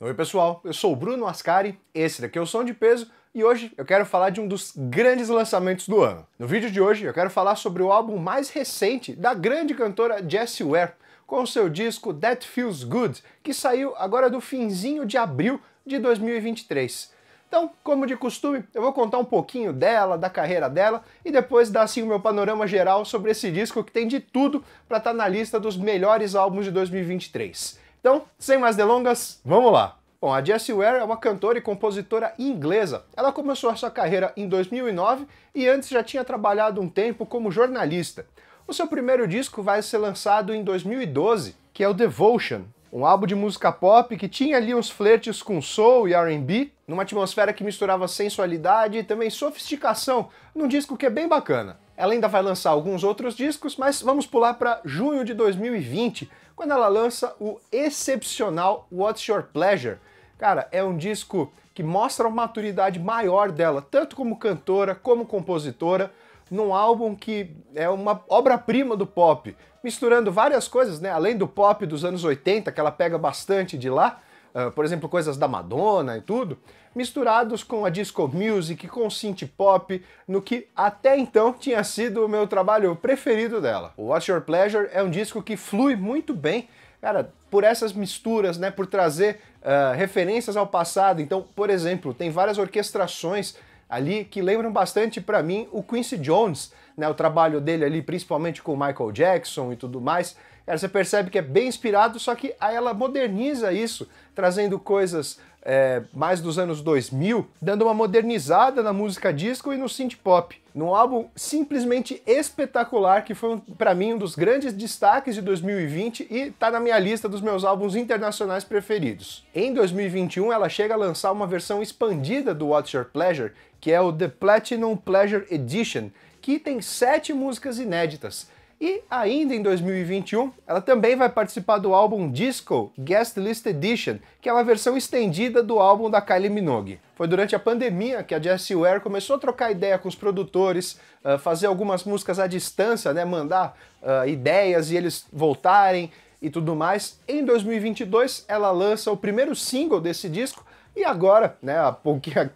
Oi pessoal, eu sou o Bruno Ascari, esse daqui é o Som de Peso e hoje eu quero falar de um dos grandes lançamentos do ano. No vídeo de hoje eu quero falar sobre o álbum mais recente da grande cantora Jessie Ware, com seu disco That Feels Good, que saiu agora do finzinho de abril de 2023. Então, como de costume, eu vou contar um pouquinho dela, da carreira dela e depois dar assim o meu panorama geral sobre esse disco que tem de tudo para estar tá na lista dos melhores álbuns de 2023. Então, sem mais delongas, vamos lá! Bom, a Jessie Ware é uma cantora e compositora inglesa. Ela começou a sua carreira em 2009 e antes já tinha trabalhado um tempo como jornalista. O seu primeiro disco vai ser lançado em 2012, que é o Devotion, um álbum de música pop que tinha ali uns flertes com soul e R&B, numa atmosfera que misturava sensualidade e também sofisticação, num disco que é bem bacana. Ela ainda vai lançar alguns outros discos, mas vamos pular para junho de 2020, quando ela lança o excepcional What's Your Pleasure. Cara, é um disco que mostra uma maturidade maior dela, tanto como cantora como compositora, num álbum que é uma obra-prima do pop, misturando várias coisas, né? Além do pop dos anos 80, que ela pega bastante de lá, uh, por exemplo, coisas da Madonna e tudo, misturados com a disco music, com synth pop, no que até então tinha sido o meu trabalho preferido dela. O What's Your Pleasure é um disco que flui muito bem, cara, por essas misturas, né, por trazer uh, referências ao passado. Então, por exemplo, tem várias orquestrações ali que lembram bastante para mim o Quincy Jones né, o trabalho dele ali, principalmente com o Michael Jackson e tudo mais. Cara, você percebe que é bem inspirado, só que aí ela moderniza isso, trazendo coisas é, mais dos anos 2000, dando uma modernizada na música disco e no synth pop, num álbum simplesmente espetacular que foi um, para mim um dos grandes destaques de 2020 e tá na minha lista dos meus álbuns internacionais preferidos. Em 2021 ela chega a lançar uma versão expandida do What's Your Pleasure, que é o The Platinum Pleasure Edition, que tem sete músicas inéditas. E ainda em 2021, ela também vai participar do álbum Disco Guest List Edition, que é uma versão estendida do álbum da Kylie Minogue. Foi durante a pandemia que a Jessie Ware começou a trocar ideia com os produtores, uh, fazer algumas músicas à distância, né, mandar uh, ideias e eles voltarem e tudo mais. Em 2022, ela lança o primeiro single desse disco, e agora, né, há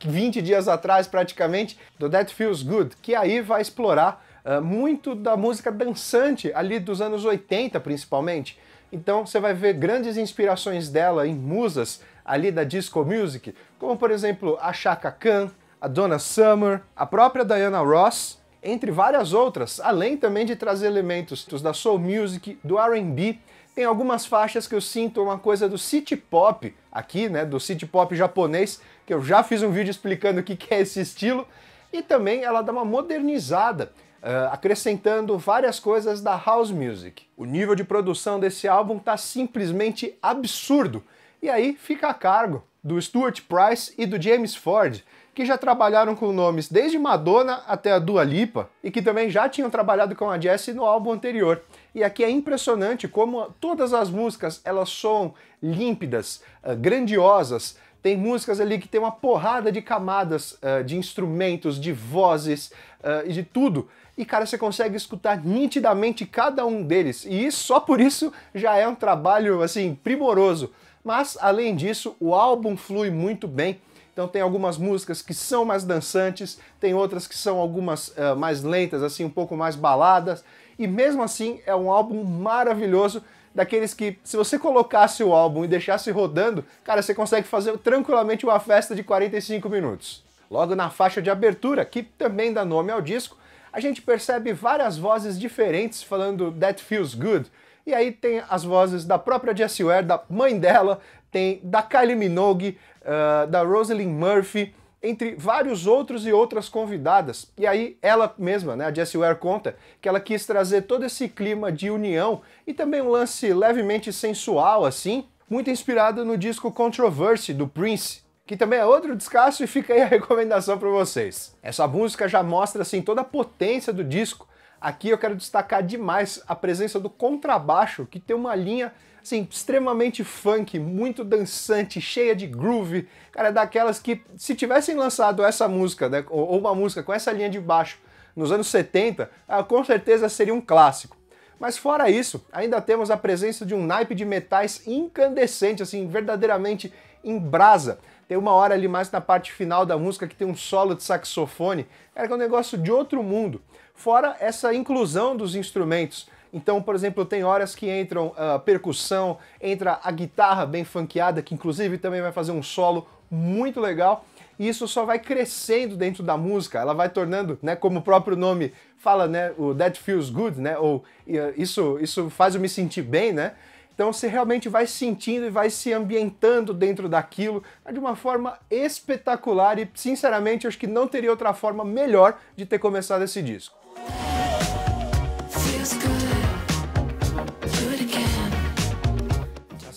20 dias atrás praticamente, do That Feels Good, que aí vai explorar uh, muito da música dançante ali dos anos 80 principalmente. Então você vai ver grandes inspirações dela em musas ali da disco music, como por exemplo a Chaka Khan, a Donna Summer, a própria Diana Ross, entre várias outras, além também de trazer elementos da soul music, do R&B tem algumas faixas que eu sinto uma coisa do city pop aqui, né, do city pop japonês, que eu já fiz um vídeo explicando o que é esse estilo, e também ela dá uma modernizada, uh, acrescentando várias coisas da house music. O nível de produção desse álbum tá simplesmente absurdo, e aí fica a cargo do Stuart Price e do James Ford, que já trabalharam com nomes desde Madonna até a Dua Lipa e que também já tinham trabalhado com a Jessie no álbum anterior. E aqui é impressionante como todas as músicas elas são límpidas, eh, grandiosas, tem músicas ali que tem uma porrada de camadas uh, de instrumentos, de vozes uh, e de tudo. E cara, você consegue escutar nitidamente cada um deles. E só por isso já é um trabalho assim primoroso. Mas além disso, o álbum flui muito bem então tem algumas músicas que são mais dançantes, tem outras que são algumas uh, mais lentas, assim, um pouco mais baladas. E mesmo assim é um álbum maravilhoso, daqueles que se você colocasse o álbum e deixasse rodando, cara, você consegue fazer tranquilamente uma festa de 45 minutos. Logo na faixa de abertura, que também dá nome ao disco, a gente percebe várias vozes diferentes falando That Feels Good. E aí tem as vozes da própria Jessie Ware, da mãe dela, tem da Kylie Minogue, ah, da Rosalind Murphy, entre vários outros e outras convidadas. E aí ela mesma, né, a Jessie Ware conta que ela quis trazer todo esse clima de união e também um lance levemente sensual assim, muito inspirado no disco Controversy do Prince. Que também é outro descasso e fica aí a recomendação para vocês. Essa música já mostra assim toda a potência do disco. Aqui eu quero destacar demais a presença do contrabaixo, que tem uma linha assim, extremamente funk, muito dançante, cheia de groove. Cara, é daquelas que se tivessem lançado essa música, né, ou uma música com essa linha de baixo nos anos 70, ela ah, com certeza seria um clássico. Mas fora isso, ainda temos a presença de um naipe de metais incandescente, assim, verdadeiramente em brasa. Tem uma hora ali mais na parte final da música que tem um solo de saxofone, era que é um negócio de outro mundo. Fora essa inclusão dos instrumentos então, por exemplo, tem horas que entram a ah, percussão, entra a guitarra bem funkeada, que inclusive também vai fazer um solo muito legal. E isso só vai crescendo dentro da música, ela vai tornando, né, como o próprio nome fala, né, o that feels good, né, ou ah, isso, isso faz eu me sentir bem, né? Então você realmente vai sentindo e vai se ambientando dentro daquilo de uma forma espetacular e, sinceramente, acho que não teria outra forma melhor de ter começado esse disco.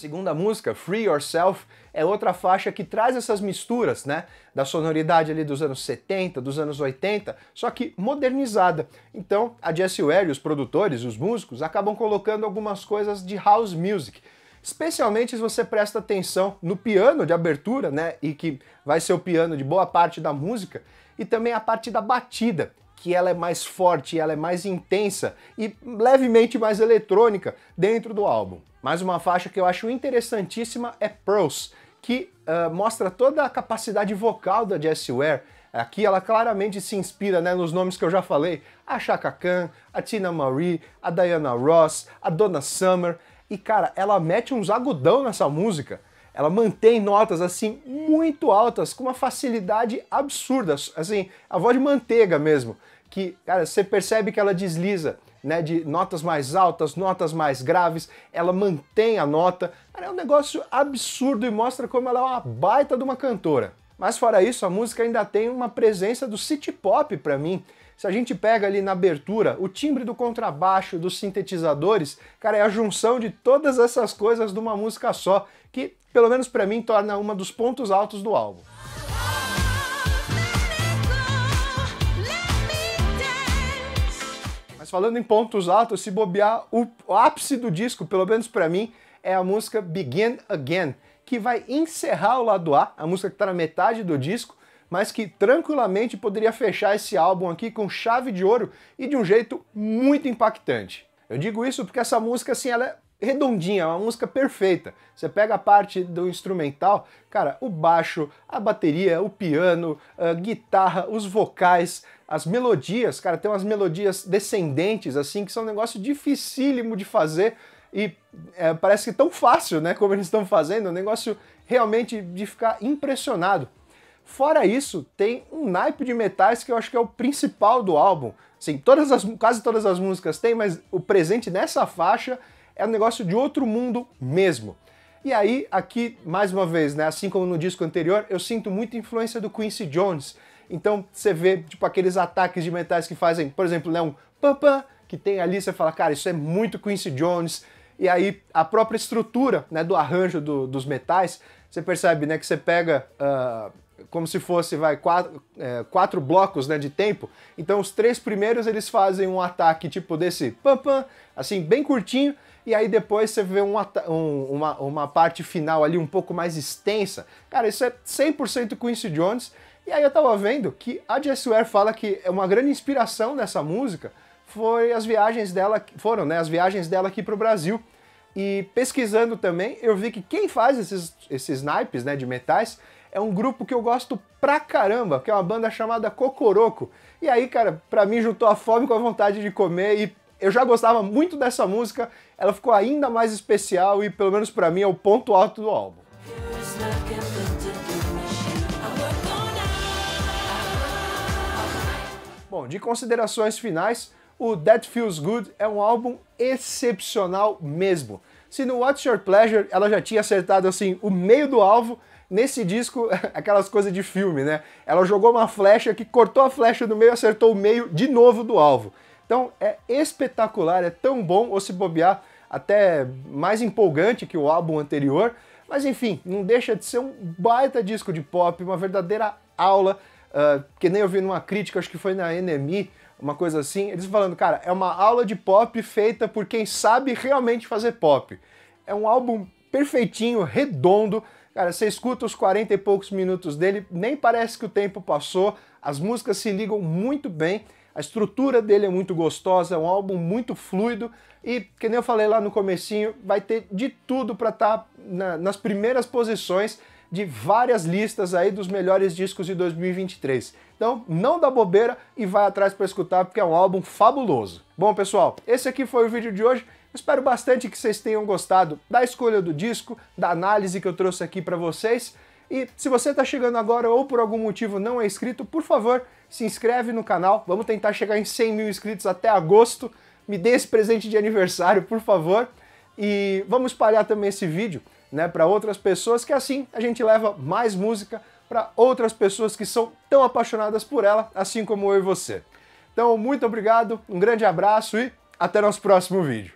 segunda música, Free Yourself, é outra faixa que traz essas misturas, né? Da sonoridade ali dos anos 70, dos anos 80, só que modernizada. Então, a Jessie Ware, os produtores, os músicos, acabam colocando algumas coisas de house music, especialmente se você presta atenção no piano de abertura, né, e que vai ser o piano de boa parte da música, e também a parte da batida que ela é mais forte, ela é mais intensa e levemente mais eletrônica dentro do álbum. Mais uma faixa que eu acho interessantíssima é Pearls, que uh, mostra toda a capacidade vocal da Jessie Ware. Aqui ela claramente se inspira né, nos nomes que eu já falei, a Chaka Khan, a Tina Marie, a Diana Ross, a Donna Summer. E cara, ela mete uns agudão nessa música ela mantém notas assim muito altas com uma facilidade absurda, assim, a voz de manteiga mesmo, que, cara, você percebe que ela desliza, né, de notas mais altas, notas mais graves, ela mantém a nota, cara, é um negócio absurdo e mostra como ela é uma baita de uma cantora. Mas fora isso, a música ainda tem uma presença do city pop para mim. Se a gente pega ali na abertura, o timbre do contrabaixo, dos sintetizadores, cara, é a junção de todas essas coisas de uma música só, que pelo menos para mim torna uma dos pontos altos do álbum. Mas falando em pontos altos, se bobear, o ápice do disco, pelo menos para mim, é a música Begin Again, que vai encerrar o lado A, a música que está na metade do disco, mas que tranquilamente poderia fechar esse álbum aqui com chave de ouro e de um jeito muito impactante. Eu digo isso porque essa música, assim, ela é redondinha, é uma música perfeita. Você pega a parte do instrumental, cara, o baixo, a bateria, o piano, a guitarra, os vocais, as melodias, cara, tem umas melodias descendentes, assim, que são um negócio dificílimo de fazer e é, parece que tão fácil, né? Como eles estão fazendo, um negócio realmente de ficar impressionado. Fora isso, tem um naipe de metais que eu acho que é o principal do álbum. Sim, todas as, quase todas as músicas têm, mas o presente nessa faixa é um negócio de outro mundo mesmo. E aí, aqui, mais uma vez, né, assim como no disco anterior, eu sinto muita influência do Quincy Jones. Então, você vê, tipo, aqueles ataques de metais que fazem, por exemplo, né, um pam que tem ali, você fala, cara, isso é muito Quincy Jones, e aí a própria estrutura né, do arranjo do, dos metais, você percebe né, que você pega uh, como se fosse vai quatro, é, quatro blocos né, de tempo. Então os três primeiros eles fazem um ataque tipo desse pam pam, assim bem curtinho. E aí depois você vê um, um, uma, uma parte final ali um pouco mais extensa. Cara, isso é 100% Quincy Jones. E aí eu tava vendo que a Jess Ware fala que é uma grande inspiração dessa música foi as viagens dela, foram, né, as viagens dela aqui para o Brasil. E pesquisando também, eu vi que quem faz esses, esses naipes, né, de metais, é um grupo que eu gosto pra caramba, que é uma banda chamada Cocoroco. E aí, cara, pra mim juntou a fome com a vontade de comer e eu já gostava muito dessa música, ela ficou ainda mais especial e, pelo menos pra mim, é o ponto alto do álbum. Bom, de considerações finais, o That Feels Good é um álbum excepcional mesmo. Se no What's Your Pleasure ela já tinha acertado assim o meio do alvo, nesse disco, aquelas coisas de filme, né? Ela jogou uma flecha que cortou a flecha do meio e acertou o meio de novo do alvo. Então é espetacular, é tão bom, ou se bobear, até mais empolgante que o álbum anterior. Mas enfim, não deixa de ser um baita disco de pop, uma verdadeira aula. Uh, que nem eu vi numa crítica, acho que foi na NME, uma coisa assim, eles falando, cara, é uma aula de pop feita por quem sabe realmente fazer pop. É um álbum perfeitinho, redondo. Cara, você escuta os 40 e poucos minutos dele, nem parece que o tempo passou, as músicas se ligam muito bem, a estrutura dele é muito gostosa, é um álbum muito fluido e, que nem eu falei lá no comecinho, vai ter de tudo para estar tá na, nas primeiras posições de várias listas aí dos melhores discos de 2023. Então não dá bobeira e vai atrás para escutar porque é um álbum fabuloso. Bom pessoal, esse aqui foi o vídeo de hoje. Espero bastante que vocês tenham gostado da escolha do disco, da análise que eu trouxe aqui para vocês. E se você está chegando agora ou por algum motivo não é inscrito, por favor, se inscreve no canal. Vamos tentar chegar em 100 mil inscritos até agosto. Me dê esse presente de aniversário, por favor. E vamos espalhar também esse vídeo né, para outras pessoas, que assim a gente leva mais música para outras pessoas que são tão apaixonadas por ela, assim como eu e você. Então, muito obrigado, um grande abraço e até nosso próximo vídeo.